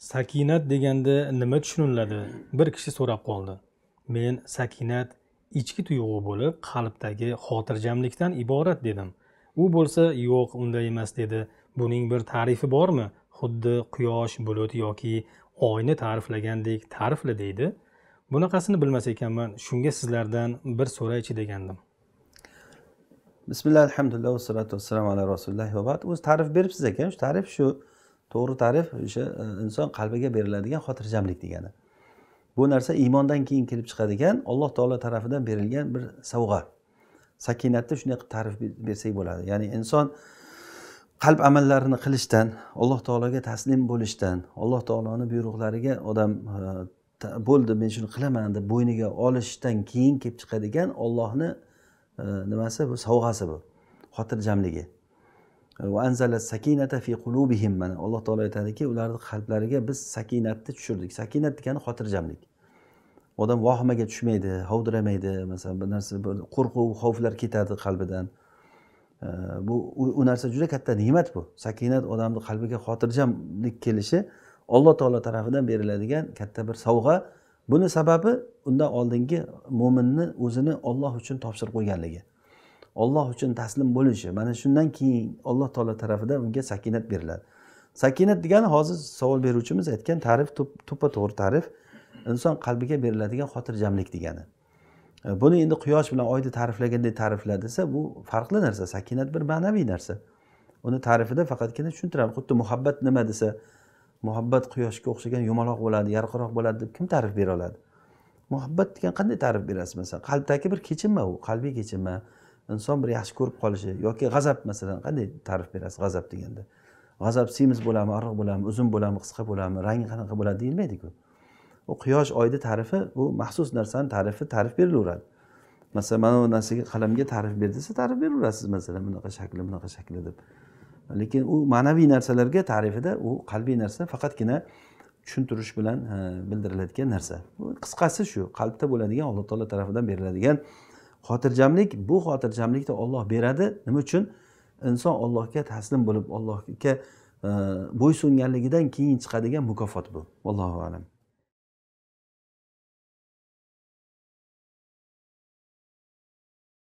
sakinat deganda nima tushuniladi bir kishi so'rab qoldi men sakinat ichki tuyg'u bo'lib qalbdagi xotirjamlikdan iborat dedim u bo'lsa yo'q unday emas dedi buning bir tarifi bormi xuddi quyosh bulut yoki oyni ta'riflagandek ta'rifla deydi bunaqasini bilmas ekanman shunga sizlardan bir so'raychi degandim bismillah alhamdulillah vassalatu vassalamu ala rasulillah va o'zi ta'rif beribsiz ekan shu ta'rif shu to'g'ri ta'rif o'sha e, inson qalbiga beriladigan xotirjamlik degani bu narsa iymondan keyin kelib chiqadigan alloh taolo tarafidan berilgan bir sovg'a sakinatni shunday qilib ta'rif bersak bo'ladi ya'ni inson qalb amallarini qilishdan alloh taologa taslim bo'lishdan alloh taoloni buyruqlariga odam e, bo'ldi men shuni qilaman deb bo'yniga olishdan keyin kelib chiqadigan ollohni e, nimasi bu sovg'asi bu xotirjamligi وأنزل alloh taolo aytadiki ularni qalblariga biz sakinatni tushirdik sakinat degani xotirjamlik odam vahimaga tushmaydi havdiramaydi masalan bir narsa bir qo'rquv xavflar ketadi qalbidan bu u narsa juda katta ne'mat bu sakinat odamni qalbiga xotirjamlik kelishi alloh taolo tarafidan beriladigan katta bir sovg'a buni sababi undan oldingi mo'minni o'zini olloh uchun topshirib qo'yganligi olloh uchun taslim bo'lishi mana shundan keyin alloh taolo tarafidan unga sakinat beriladi sakinat degani hozir savol beruvchimiz aytgan ta'rif to'ppa to'g'ri ta'rif inson qalbiga beriladigan xotirjamlik degani e, buni endi quyosh bilan oyni ta'riflaganday ta'rifla desa bu farqli narsa sakinat bir ma'naviy narsa uni ta'rifida faqatgina tushuntiradi xuddi muhabbat nima desa muhabbat quyoshga o'xshagan yumaloq bo'ladi yarqiroq bo'ladi deb kim ta'rif bera oladi muhabbat degan qanday ta'rif berasiz masalan qalbdagi bir kechinma u qalbiy kechinma inson bir yaxshi ko'rib qolishi yoki g'azab masalan qanday ta'rif berasiz g'azab deganda g'azab semiz bo'ladimi oriq bo'ladimi uzun bo'ladimi qisqa bo'ladimi rangi qanaqa bo'ladi deyilmaydiku u quyosh oyni ta'rifi u maxsus narsani ta'rifi ta'rif berilaveradi masalan mana bu narsaga qalamga ta'rif ber desa ta'rif beraverasiz masalan bunaqa shakli bunaqa shakli deb lekin u ma'naviy narsalarga ta'rifida u qalbiy narsa faqatgina tushuntirish bilan bildiriladigan narsa qisqasi shu qalbda bo'ladigan alloh taolo tarafidan beriladigan xotirjamlik bu xotirjamlikni olloh beradi nima uchun inson ollohga taslim bo'lib ollohga e, bo'ysunganligidan keyin chiqadigan mukofot bu allohu alam